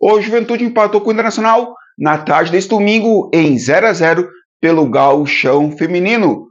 O Juventude empatou com o Internacional na tarde deste domingo em 0 a 0 pelo Gauchão Feminino.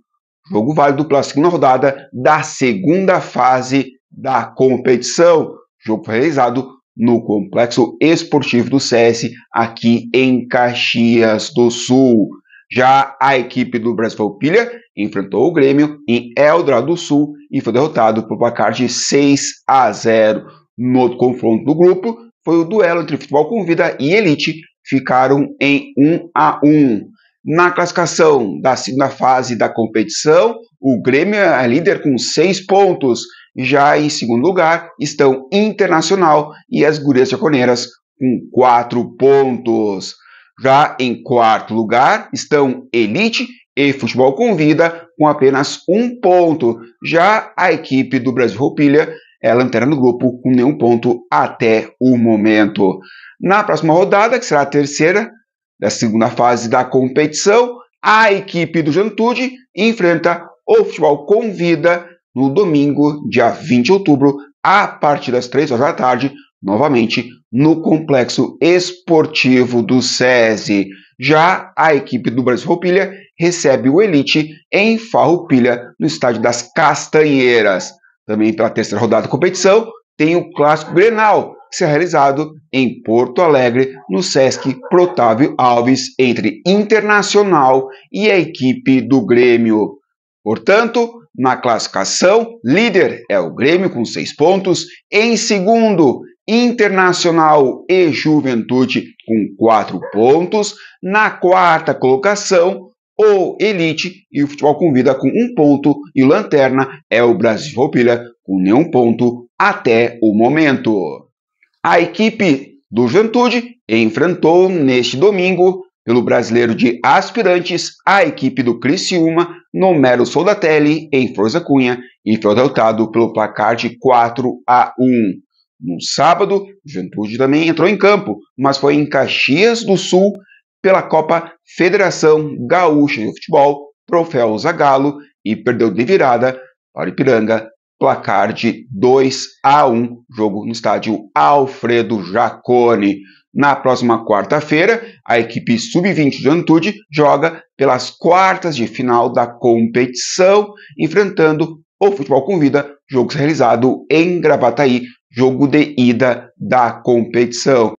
Jogo válido pela segunda rodada da segunda fase da competição. Jogo foi realizado no Complexo Esportivo do CS, aqui em Caxias do Sul. Já a equipe do Brasil Pilha enfrentou o Grêmio em Eldorado do Sul e foi derrotado por placar de 6 a 0. No outro confronto do grupo, foi o duelo entre Futebol com Vida e Elite, ficaram em 1 a 1. Na classificação da segunda fase da competição, o Grêmio é líder com seis pontos. Já em segundo lugar estão Internacional e as Gurias Chaconeiras com quatro pontos. Já em quarto lugar estão Elite e Futebol com Vida com apenas um ponto. Já a equipe do Brasil Roupilha é a lanterna do grupo com nenhum ponto até o momento. Na próxima rodada, que será a terceira da segunda fase da competição, a equipe do Juventude enfrenta o Futebol Convida no domingo, dia 20 de outubro, a partir das 3 horas da tarde, novamente no Complexo Esportivo do SESI. Já a equipe do Brasil Roupilha recebe o Elite em Farroupilha, no estádio das Castanheiras também pela terceira rodada da competição, tem o Clássico Grenal, que será realizado em Porto Alegre, no Sesc Protávio Alves, entre Internacional e a equipe do Grêmio. Portanto, na classificação, líder é o Grêmio com seis pontos, em segundo, Internacional e Juventude com quatro pontos, na quarta colocação, ou elite e o futebol com vida com um ponto e o lanterna é o Brasil Roupilha com nenhum ponto até o momento. A equipe do Juventude enfrentou neste domingo pelo Brasileiro de Aspirantes a equipe do Criciúma no Mero Soldatelli em Forza Cunha e foi derrotado pelo placar de 4 a 1. No sábado, Juventude também entrou em campo, mas foi em Caxias do Sul pela Copa Federação Gaúcha de Futebol, troféu Zagalo, e perdeu de virada para o Ipiranga, placar de 2 a 1, jogo no estádio Alfredo Jacone. Na próxima quarta-feira, a equipe sub-20 de Antude joga pelas quartas de final da competição, enfrentando o Futebol com Vida, jogo realizado em Gravataí, jogo de ida da competição.